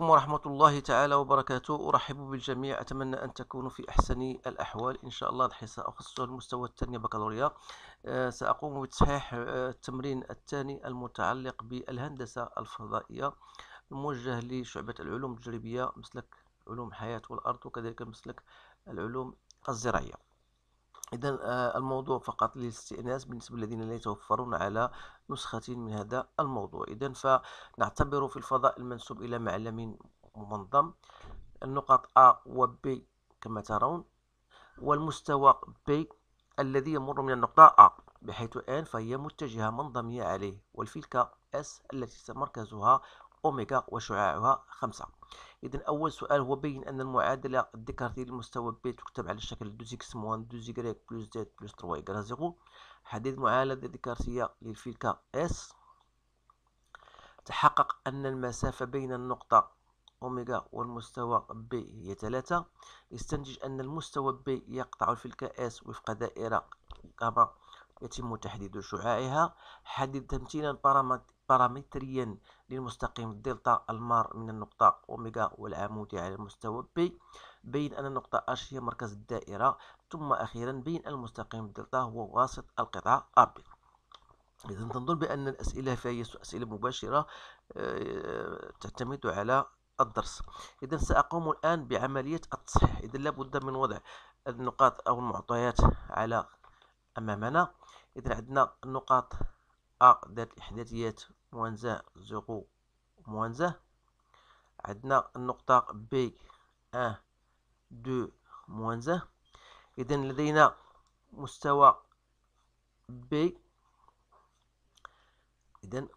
عليكم ورحمة الله تعالى وبركاته أرحب بالجميع أتمنى أن تكونوا في أحسن الأحوال إن شاء الله الحصة أخصصها المستوى الثاني بكالوريا آه، سأقوم بتصحيح آه، التمرين الثاني المتعلق بالهندسة الفضائية الموجه لشعبة العلوم التجريبية مسلك علوم الحياة والأرض وكذلك مسلك العلوم الزراعية إذا آه، الموضوع فقط للاستئناس بالنسبة للذين لا يتوفرون على نسخة من هذا الموضوع إذا فنعتبر في الفضاء المنسوب إلى معلم منظم النقط A و B كما ترون والمستوى B الذي يمر من النقطة A بحيث N فهي متجهة منظمية عليه والفلكة S التي مركزها أوميغا وشعاعها خمسة إذا أول سؤال هو بين أن المعادلة الديكارتي لمستوى بي تكتب على شكل دوز إكس موان دوز y بلوس زيت بلوس تروا يكرا زيرو حدد معادلة ديكارتية للفيلكا إس تحقق أن المسافة بين النقطة أوميغا والمستوى بي هي ثلاثة يستنتج أن المستوى بي يقطع الفلكة إس وفق دائرة كما يتم تحديد شعاعها حدد تمثيلا بارامتر بارامتريا للمستقيم دلتا المار من النقطة أوميغا والعمودي على المستوى بي بين أن النقطة H هي مركز الدائرة ثم أخيرا بين المستقيم دلتا هو واسط القطعة أبي إذا تنظر بأن الأسئلة فهي أسئلة مباشرة آه، تعتمد على الدرس إذا سأقوم الآن بعملية التصحيح إذا لابد من وضع النقاط أو المعطيات على أمامنا إذا عندنا النقاط أ ذات الإحداثيات موانزا زيرو زان عندنا النقطة بي أن دو زان إذا لدينا مستوى بي إذا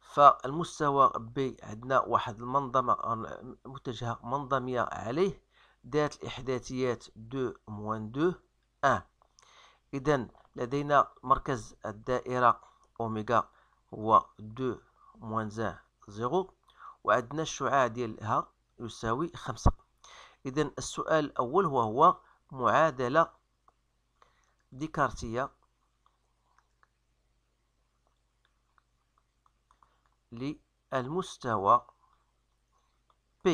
فالمستوى بي عندنا واحد المنظمة متجهة منظمية عليه ذات الإحداثيات دو موان دو أن إذا لدينا مركز الدائرة أوميغا هو دو موان زان زيرو وعندنا الشعاع ديالها يساوي خمسة إذا السؤال الأول هو هو معادلة ديكارتية للمستوى P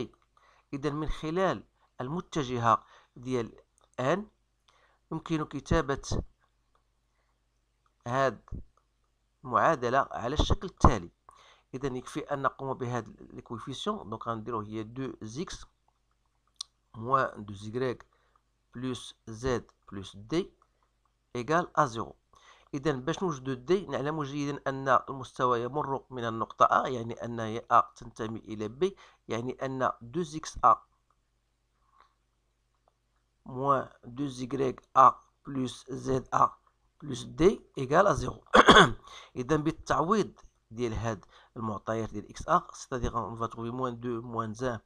إذا من خلال المتجهة ديال ان يمكن كتابة هاد معادله على الشكل التالي اذا يكفي ان نقوم بهذا الكويفيسيون دونك غنديرو هي 2 زيكس موان 2 زيكغيك بلوس زد بلوس دي ايكال ا زيرو اذا باش نوجدو دي نعلم جيدا ان المستوى يمر من النقطه ا يعني ان هي ا تنتمي الى بي يعني ان 2 زيكس ا موان 2 زيكغيك ا بلوس زد ا بلس دي ايكال زيرو اذا بالتعويض ديال هاد المعطيات ديال اكس ار ستادير اون فا تروفي موان دو موان زان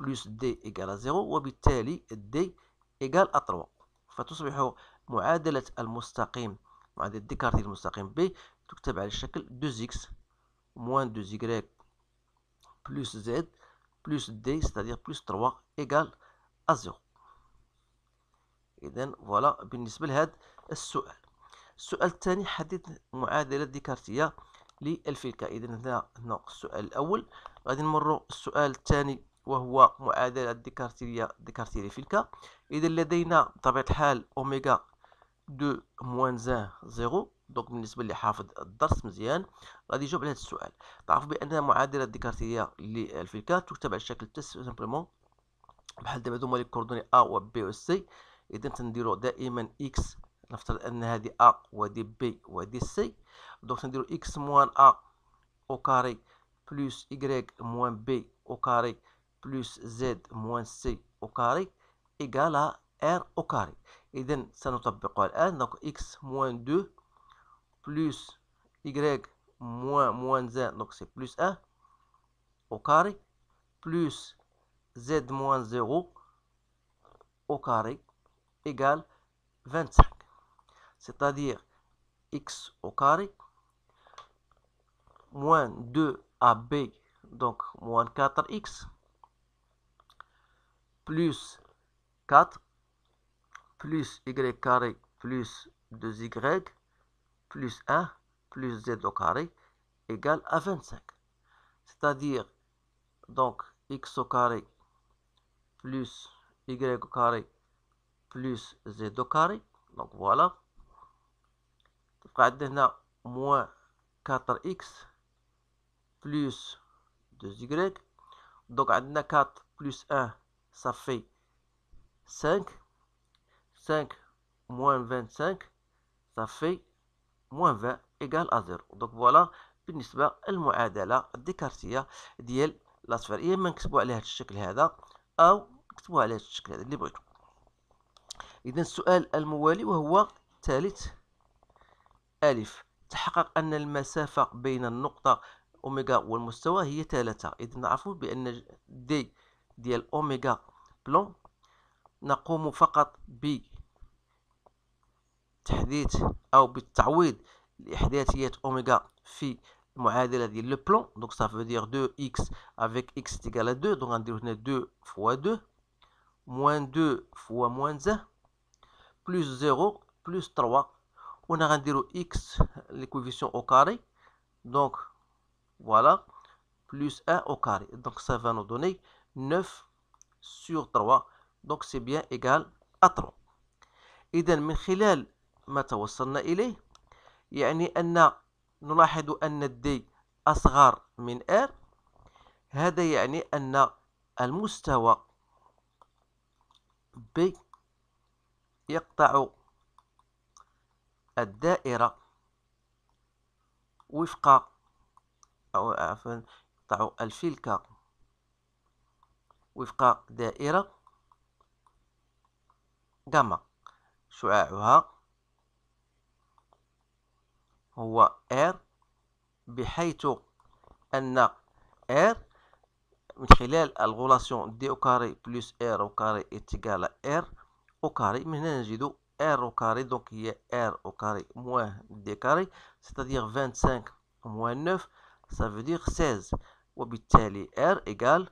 بلس دي ايكال زيرو وبالتالي دي ايكال تروا فتصبح معادلة المستقيم معادلة ديكارتي المستقيم بي تكتب على الشكل دو اكس موان دو y بلس زد بلس دي ستادير بلس تروا ايكال ازيرو اذا فوالا بالنسبة لهاد السؤال السؤال الثاني حدد معادلة ديكارتية للفلكة إذا هنا هنا السؤال الأول غادي نمرو السؤال الثاني وهو معادلة ديكارتية ديكارتية للفلكة إذا لدينا بطبيعة الحال أوميغا دو موان زان زيرو دونك بالنسبة اللي حافظ الدرس مزيان غادي يجاوب على هذا السؤال تعرف بأن معادلة ديكارتية للفلكة تكتب على شكل تس سامبلومون بحال دابا هادو هما لي كوردوني أ و بي و سي إذا تنديرو دائما إكس نفترض ان هذه ا ودي بي ودي سي دونك نديرو اكس موان ا او كاري بلوس ايغريك موان بي او كاري بلوس زد موان سي او كاري ايغالا ار او كاري اذا سنطبقها الان دونك اكس موان 2 بلوس ايغريك موان موان زد دونك سي بلوس 1 او كاري plus z موان 0 او كاري égale 25. c'est-à-dire x au carré, moins 2ab, donc moins 4x, plus 4, plus y carré, plus 2y, plus 1, plus z au carré, égale à 25. C'est-à-dire, donc, x au carré, plus y au carré, plus z au carré. Donc, voilà. يبقى عندنا هنا موان 4 اكس بلس 2 زيكريك دونك عندنا 4 بلس 1 صافي 5 5 موان 25 صافي موان 20 ايكال زيرو دونك فوالا بالنسبه للمعادله الديكارتيه ديال لاسفير يا اما نكتبوا على هذا الشكل هذا او نكتبوا على هذا الشكل هذا اللي بغيتو اذا السؤال الموالي وهو الثالث ألف تحقق أن المسافة بين النقطة أوميغا والمستوى هي ثلاثة إذن نعرفو بأن دي ديال أوميغا بلون نقوم فقط بتحديث أو بالتعويض لإحداثيات أوميغا في المعادلة ديال لو بلون دونك صافي دير 2 إكس افيك إكس تيكال 2 دونك غنديرو هنا 2 فوا 2 موان 2 فوا موان 1 بلوس 0 بلوس 3 هنا غنديرو اكس ليكويفيسيون او كاري دونك فوالا بلوس ان او كاري دونك سا فا نو دوني 9 سور 3 دونك سي بيان ايكال ا 3 اذا من خلال ما توصلنا اليه يعني ان نلاحظ ان الدي اصغر من ار هذا يعني ان المستوى بي يقطع الدائرة وفق أو عفوا قطع الفلكة وفق دائرة جاما شعاعها هو R بحيث أن R من خلال الغولاسيون دي أو كاري بلس R أو كاري R أو كاري من هنا نجد R au carré, donc il y a R au carré moins D carré, c'est-à-dire 25 moins 9, ça veut dire 16. Ou R égale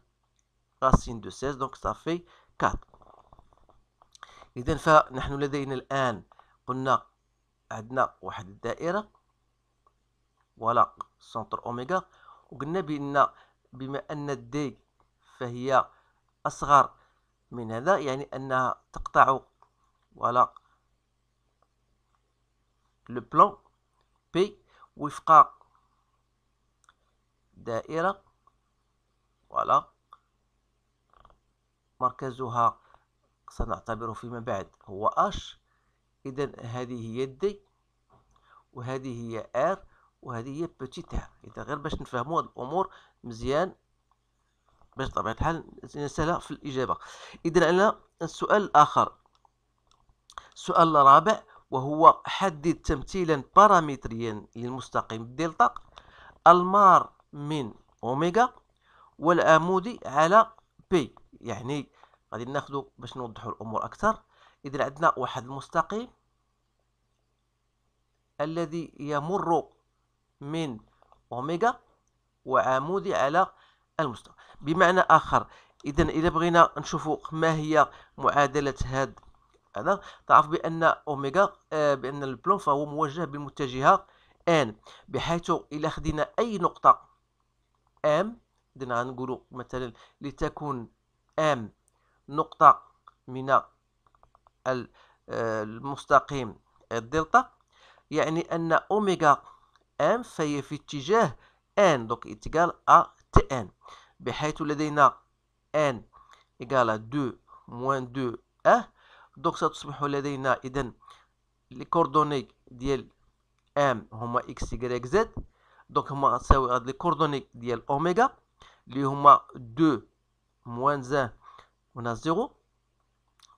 racine de 16, donc ça fait 4. إذا فنحن لدينا الآن قلنا عندنا واحد الدائرة ولا سنتر أوميغا وقلنا بأن بما أن الدي فهي أصغر من هذا يعني أنها تقطع ولا لو بلان بي وفق دائرة فوالا مركزها سنعتبره فيما بعد هو اش اذا هذه هي دي وهذه هي ار وهذه هي بوتيت ار اذا غير باش نفهموا هاد الامور مزيان باش طبيعة الحال نسهل في الاجابه اذا انا السؤال الاخر السؤال الرابع وهو حدد تمثيلا بارامتريا للمستقيم دلتا المار من أوميغا والعمودي على بي يعني غادي ناخذ باش نوضحوا الأمور أكثر إذا عندنا واحد المستقيم الذي يمر من أوميغا وعمودي على المستوى بمعنى آخر إذا إذا بغينا نشوفوا ما هي معادلة هذا هذا تعرف بان اوميغا آه، بان البلون فهو موجه بالمتجهه ان بحيث الى خدينا اي نقطه ام دينا نقولوا مثلا لتكون ام نقطه من آه، المستقيم الدلتا يعني ان اوميغا ام فهي في اتجاه ان دونك اتجاه ا تي ان بحيث لدينا ان إيكالا دو موان دو أه Donc, ça a les coordonnées de m, on a x, y, z. Donc, on a les coordonnées de oméga. 2 moins 1, on a 0.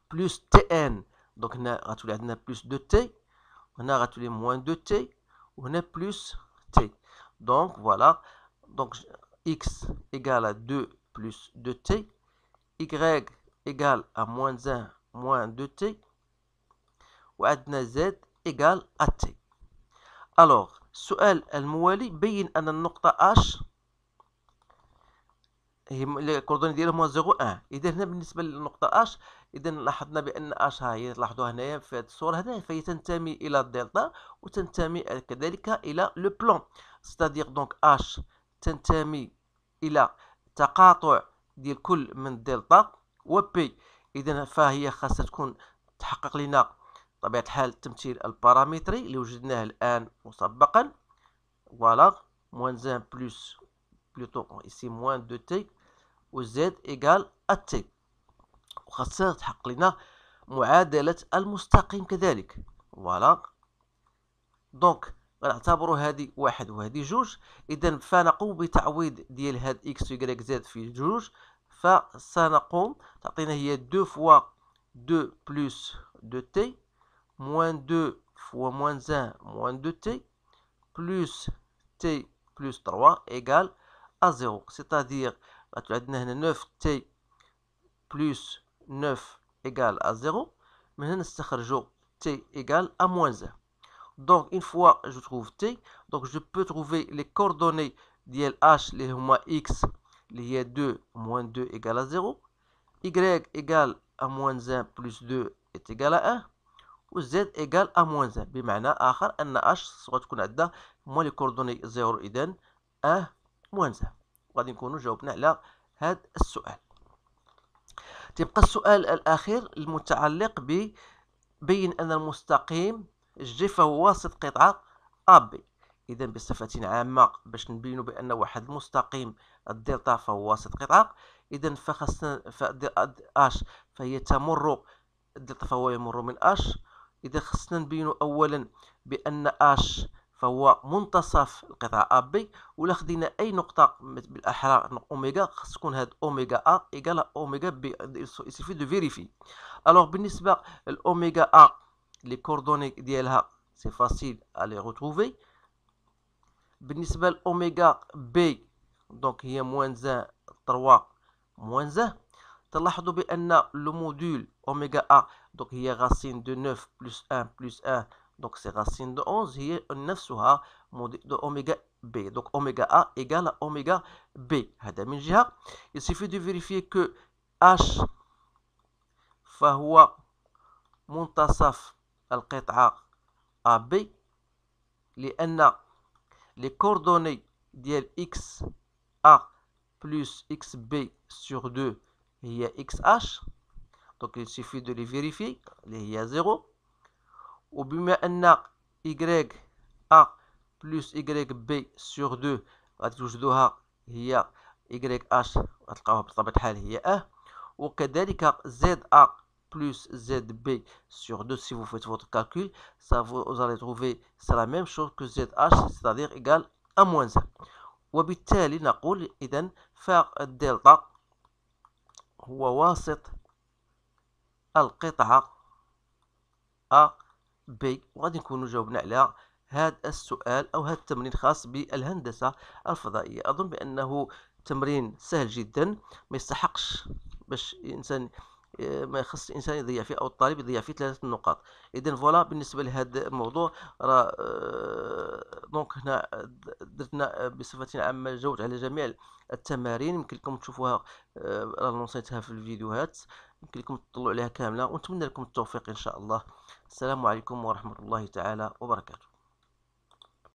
Plus tn. Donc, on a plus 2t. On a tout moins 2t. On a plus t. Donc, voilà. Donc, x égale à 2 plus 2t. Y égale à moins 1. موان دو تي وعندنا زد إيكال أتي ألوغ السؤال الموالي بين أن النقطة أش هي الكوردوني ديالهم هو زيغو أن إذا هنا بالنسبة للنقطة أش إذا لاحظنا بأن أش ها هي هنايا في هذه الصورة هنا فهي تنتمي إلى الدلتا وتنتمي كذلك إلى لو بلون ستادير دونك أش تنتمي إلى تقاطع ديال كل من دلتا و بي اذا فهي خاصها تكون تحقق لنا طبيعة الحال التمثيل البارامتري اللي وجدناه الان مسبقا فوالا موان زان بلوس بلوتو ايسي موان دو تي و زد ايكال و وخاصها تحقق لنا معادلة المستقيم كذلك فوالا دونك غنعتبرو هذه واحد وهذه جوج اذا فنقوم بتعويض ديال هاد اكس و زد في جوج فسنقوم تعطينا هي 2 fois 2 plus 2t moins 2 fois moins 1 moins 2t plus t plus 3 égale à 0 c'est-à-dire tu as 9t plus 9 égale à 0 maintenant toujours t égale à moins 1 donc une fois je trouve t donc je peux trouver les coordonnées d'ILH, h moins x اللي هي 2 موان 2 إيكال 0 y إيكال أ موان 1 بلس 2 est إيكال 1 و z إيكال أ موان 1 بمعنى آخر أن اش غتكون عندها موان لي كوردوني 0 إذن أ موان 1 وغادي نكونو جاوبنا على هذا السؤال تبقى السؤال الأخير المتعلق ب بين أن المستقيم جي فهو واسط قطعة أ بي إذا بصفة عامة باش نبينو بأن واحد المستقيم الدلتا فهو وسط قطعة اذا فخصنا اش فهي تمر الدلتا فهو يمر من اش اذا خصنا نبينو اولا بان اش فهو منتصف القطعة بي ولا خدينا أي نقطة بالأحرى أوميغا خص تكون هاد أوميغا أ إيكالا أوميغا بي يسيفي دو فيريفي ألوغ بالنسبة لأوميغا أ لي كوردوني ديالها سي فاسيل ألي غوتروفي بالنسبة لأوميغا بي Donc il y a moins 1, 3, moins 1. Le module oméga A. Donc il y a racine de 9 plus 1 plus 1. Donc c'est racine de 11. Il y a 9 sur A module de oméga B. Donc oméga A égale à oméga B. Il suffit de vérifier que H fahoa montassaf. Al Kata AB. Les coordonnées de LX a plus XB sur 2 il y a XH donc il suffit de les vérifier il y a 0 ou bien Y A plus YB sur 2 y a YH غتلقاوها y a هي ou وكذلك ZA plus ZB sur 2 si vous faites votre calcul ça vous, allez trouver c'est la même chose que ZH c'est à dire égal à moins 1 وبالتالي نقول إذا فالدلتا هو واسط القطعة أ بي وغادي نكونوا جاوبنا على هذا السؤال أو هذا التمرين خاص بالهندسة الفضائية أظن بأنه تمرين سهل جدا ما يستحقش باش الإنسان آه، ما يخص الانسان يضيع فيه او الطالب يضيع فيه ثلاثه نقاط اذا فوالا بالنسبه لهذا الموضوع راه آه، دونك هنا درتنا بصفه عامه جوج على جميع التمارين يمكن لكم تشوفوها آه، راه نوصيتها في الفيديوهات يمكن لكم تطلعوا عليها كامله ونتمنى لكم التوفيق ان شاء الله السلام عليكم ورحمه الله تعالى وبركاته